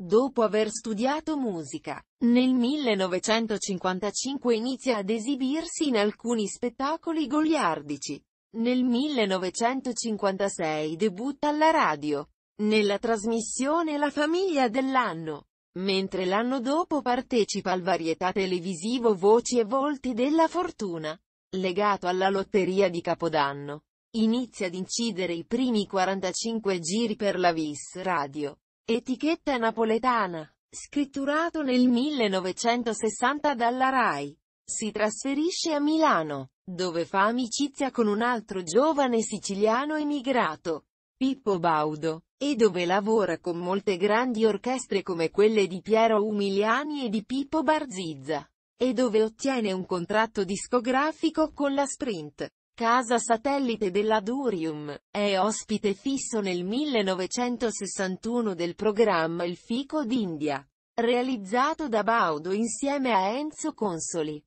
Dopo aver studiato musica, nel 1955 inizia ad esibirsi in alcuni spettacoli goliardici. Nel 1956 debutta alla radio, nella trasmissione La famiglia dell'anno, mentre l'anno dopo partecipa al varietà televisivo Voci e volti della fortuna, legato alla lotteria di Capodanno. Inizia ad incidere i primi 45 giri per la Vis Radio Etichetta napoletana. Scritturato nel 1960 dalla RAI. Si trasferisce a Milano, dove fa amicizia con un altro giovane siciliano emigrato, Pippo Baudo, e dove lavora con molte grandi orchestre come quelle di Piero Umiliani e di Pippo Barzizza, e dove ottiene un contratto discografico con la Sprint casa satellite della Durium, è ospite fisso nel 1961 del programma Il Fico d'India, realizzato da Baudo insieme a Enzo Consoli.